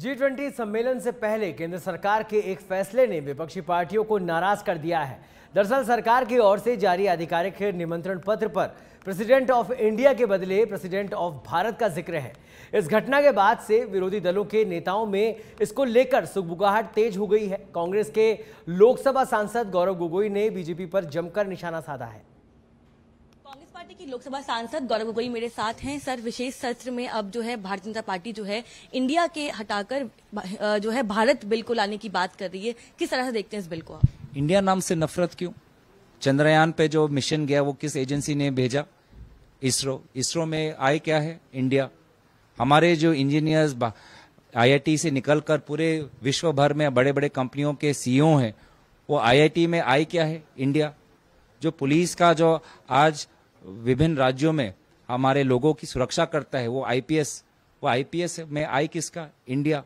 G twenty सम्मेलन से पहले केंद्र सरकार के एक फैसले ने विपक्षी पार्टियों को नाराज कर दिया है दरअसल सरकार की ओर से जारी आधिकारिक निमंत्रण पत्र पर प्रेसिडेंट ऑफ इंडिया के बदले प्रेसिडेंट ऑफ भारत का जिक्र है इस घटना के बाद से विरोधी दलों के नेताओं में इसको लेकर सुखबुगाहट तेज हो गई है कांग्रेस के लोकसभा सांसद गौरव गोगोई ने बीजेपी पर जमकर निशाना साधा है कांग्रेस पार्टी की लोकसभा सांसद गौरव गोगोई मेरे साथ हैं सर विशेष सत्र में अब जो है भारतीय जनता पार्टी जो है इंडिया के हटाकर जो है भारत बिल को लाने की बात कर रही है किस तरह से देखते हैं इस बिल को आप इंडिया नाम से नफरत क्यों चंद्रयान पे जो मिशन गया वो किस एजेंसी ने भेजा इसरो इसरो में आए क्या है इंडिया हमारे जो इंजीनियर्स आईआईटी से निकलकर पूरे विश्व भर में बड़े बड़े कंपनियों के सीईओ हैं वो आईआईटी में आए क्या है इंडिया जो पुलिस का जो आज विभिन्न राज्यों में हमारे लोगों की सुरक्षा करता है वो आईपीएस वो आईपीएस में आई किसका इंडिया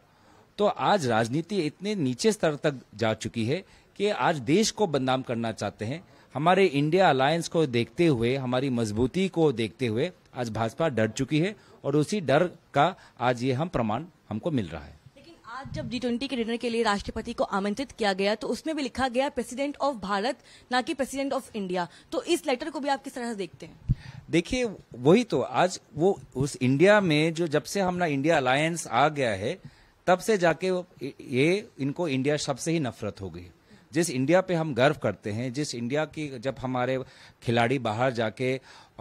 तो आज राजनीति इतने नीचे स्तर तक जा चुकी है कि आज देश को बदनाम करना चाहते हैं हमारे इंडिया अलायंस को देखते हुए हमारी मजबूती को देखते हुए आज भाजपा डर चुकी है और उसी डर का आज ये हम प्रमाण हमको मिल रहा है आज जब जी ट्वेंटी के डिनर के लिए राष्ट्रपति को आमंत्रित किया गया तो उसमें भी लिखा गया प्रेसिडेंट ऑफ भारत ना कि प्रेसिडेंट ऑफ इंडिया तो इस लेटर को भी आप किस तरह से देखते हैं देखिए वही तो आज वो उस इंडिया में जो जब से हमारा इंडिया अलायंस आ गया है तब से जाके ये इनको इंडिया सबसे ही नफरत हो गई जिस इंडिया पे हम गर्व करते हैं जिस इंडिया की जब हमारे खिलाड़ी बाहर जाके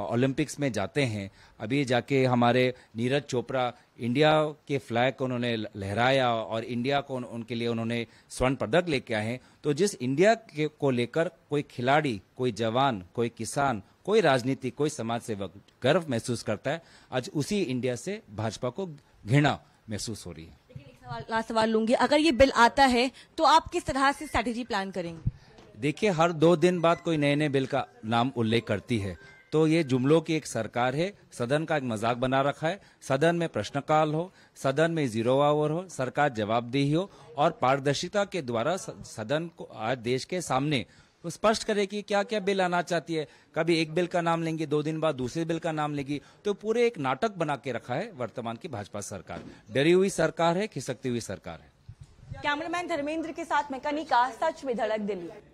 ओलंपिक्स में जाते हैं अभी जाके हमारे नीरज चोपड़ा इंडिया के फ्लैग को उन्होंने लहराया और इंडिया को उनके लिए उन्होंने स्वर्ण पदक लेके आए हैं तो जिस इंडिया के को लेकर कोई खिलाड़ी कोई जवान कोई किसान कोई राजनीति कोई समाज सेवक गर्व महसूस करता है आज उसी इंडिया से भाजपा को घृणा महसूस हो रही है लास्ट सवाल लूंगी अगर ये बिल आता है तो आप किस तरह से स्ट्रेटेजी प्लान करेंगे देखिए हर दो दिन बाद कोई नए नए बिल का नाम उल्लेख करती है तो ये जुमलों की एक सरकार है सदन का एक मजाक बना रखा है सदन में प्रश्नकाल हो सदन में जीरो आवर हो सरकार जवाबदेही हो और पारदर्शिता के द्वारा सदन को आज देश के सामने वो स्पष्ट करे कि क्या क्या बिल आना चाहती है कभी एक बिल का नाम लेंगे दो दिन बाद दूसरे बिल का नाम लेगी तो पूरे एक नाटक बना के रखा है वर्तमान की भाजपा सरकार डरी हुई सरकार है खिसकती हुई सरकार है कैमरामैन धर्मेंद्र के साथ कनिका सच में धड़क दिल्ली